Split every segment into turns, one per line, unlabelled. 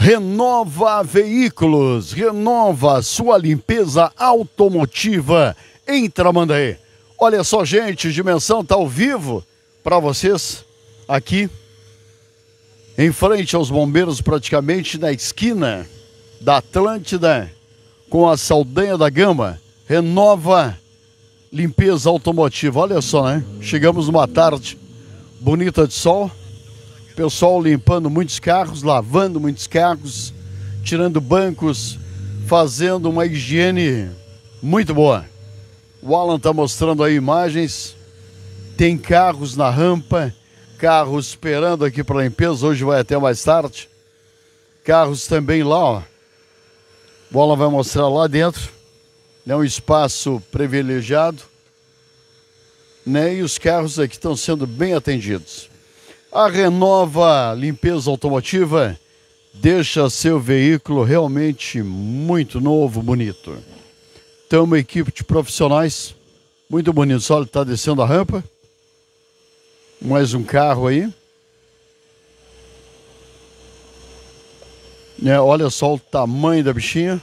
Renova Veículos, renova sua limpeza automotiva em Tramandaí. Olha só, gente, Dimensão tá ao vivo para vocês aqui em frente aos bombeiros, praticamente na esquina da Atlântida com a Saldanha da Gama. Renova limpeza automotiva. Olha só, né? Chegamos numa tarde bonita de sol pessoal limpando muitos carros, lavando muitos carros, tirando bancos, fazendo uma higiene muito boa. O Alan está mostrando aí imagens. Tem carros na rampa, carros esperando aqui para limpeza. Hoje vai até mais tarde. Carros também lá, ó. O Alan vai mostrar lá dentro. É um espaço privilegiado. Né? E os carros aqui estão sendo bem atendidos. A Renova Limpeza Automotiva deixa seu veículo realmente muito novo, bonito. Tem uma equipe de profissionais muito bonitos. Olha, está descendo a rampa. Mais um carro aí. É, olha só o tamanho da bichinha.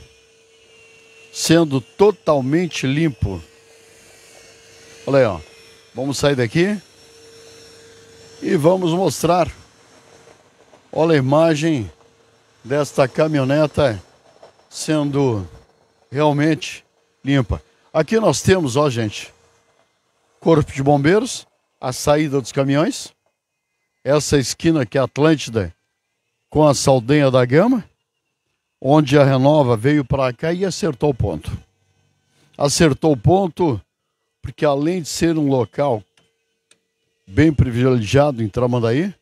Sendo totalmente limpo. Olha aí, ó. Vamos sair daqui e vamos mostrar. Olha a imagem desta caminhoneta sendo realmente limpa. Aqui nós temos, ó gente, Corpo de Bombeiros, a saída dos caminhões, essa esquina que é Atlântida com a Saldanha da Gama, onde a Renova veio para cá e acertou o ponto. Acertou o ponto porque além de ser um local bem privilegiado em Tramandaí.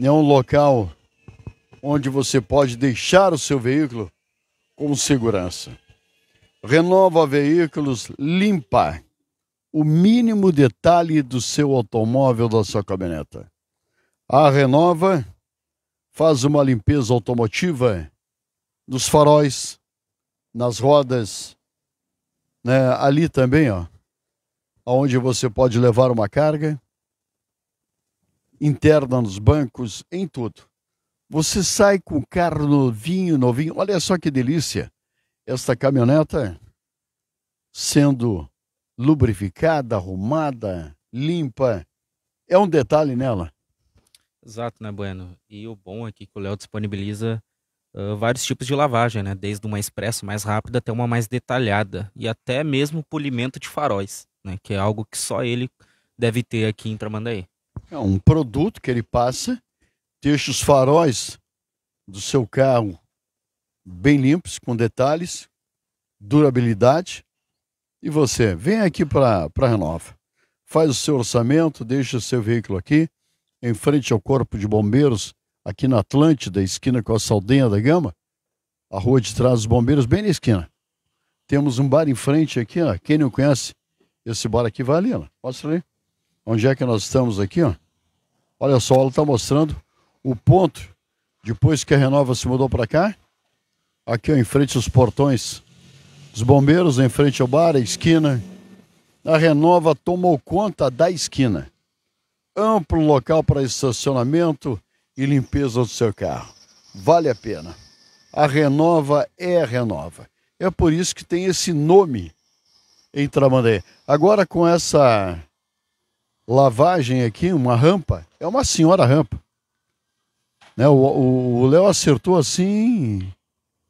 É um local onde você pode deixar o seu veículo com segurança. Renova veículos, limpa o mínimo detalhe do seu automóvel, da sua caminhoneta. A Renova faz uma limpeza automotiva nos faróis, nas rodas, né? ali também, ó, aonde você pode levar uma carga interna nos bancos, em tudo. Você sai com o carro novinho, novinho. Olha só que delícia. Esta caminhoneta sendo lubrificada, arrumada, limpa. É um detalhe nela.
Exato, né, Bueno? E o bom aqui é que o Léo disponibiliza uh, vários tipos de lavagem, né? Desde uma expressa mais rápida até uma mais detalhada. E até mesmo polimento de faróis né? Que é algo que só ele deve ter aqui em Tramandaí.
É um produto que ele passa, deixa os faróis do seu carro bem limpos, com detalhes, durabilidade. E você, vem aqui para Renova. Faz o seu orçamento, deixa o seu veículo aqui, em frente ao Corpo de Bombeiros, aqui na Atlântida, esquina com a Saldanha da Gama, a rua de trás dos bombeiros, bem na esquina. Temos um bar em frente aqui, ó, quem não conhece, esse bar aqui vai ali, ó. Mostra Onde é que nós estamos aqui, ó. Olha só, ela está mostrando o ponto. Depois que a Renova se mudou para cá, aqui ó, em frente aos portões dos bombeiros, em frente ao bar, a esquina. A Renova tomou conta da esquina. Amplo local para estacionamento e limpeza do seu carro. Vale a pena. A Renova é a Renova. É por isso que tem esse nome em Tramandé. Agora com essa lavagem aqui, uma rampa, é uma senhora rampa. Né? O Léo acertou assim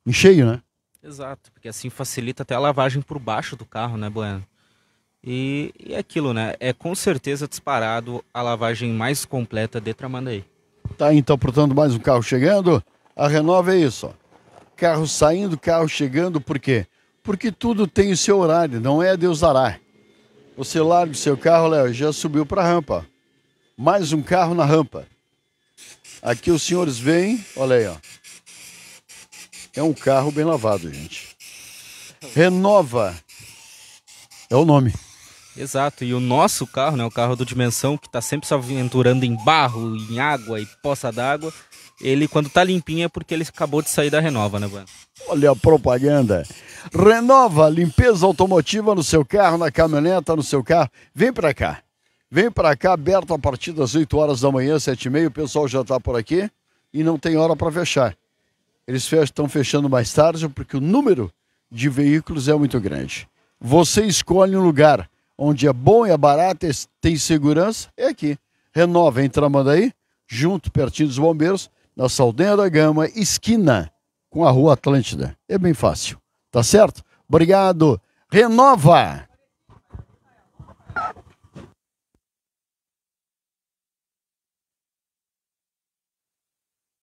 em cheio, né?
Exato, porque assim facilita até a lavagem por baixo do carro, né, Bueno? E, e aquilo, né? É com certeza disparado a lavagem mais completa de Tramandaí.
Tá então, portanto, mais um carro chegando. A Renova é isso, ó. Carro saindo, carro chegando, por quê? porque tudo tem o seu horário, não é Deus dará. Você larga o seu carro, Léo, já subiu para a rampa. Mais um carro na rampa. Aqui os senhores vêm, olha aí, ó. É um carro bem lavado, gente.
Renova é o nome. Exato, e o nosso carro, né, o carro do Dimensão, que está sempre se aventurando em barro, em água e poça d'água, ele quando está limpinho é porque ele acabou de sair da Renova, né, Bueno?
Olha a propaganda. Renova limpeza automotiva no seu carro, na caminhoneta, no seu carro. Vem para cá. Vem para cá, aberto a partir das 8 horas da manhã, 7 e meia. O pessoal já está por aqui e não tem hora para fechar. Eles estão fechando mais tarde porque o número de veículos é muito grande. Você escolhe um lugar onde é bom e é barato, tem segurança, é aqui. Renova manda aí, junto, pertinho dos bombeiros, na Saldanha da Gama, esquina com a Rua Atlântida. É bem fácil. Tá certo? Obrigado. Renova.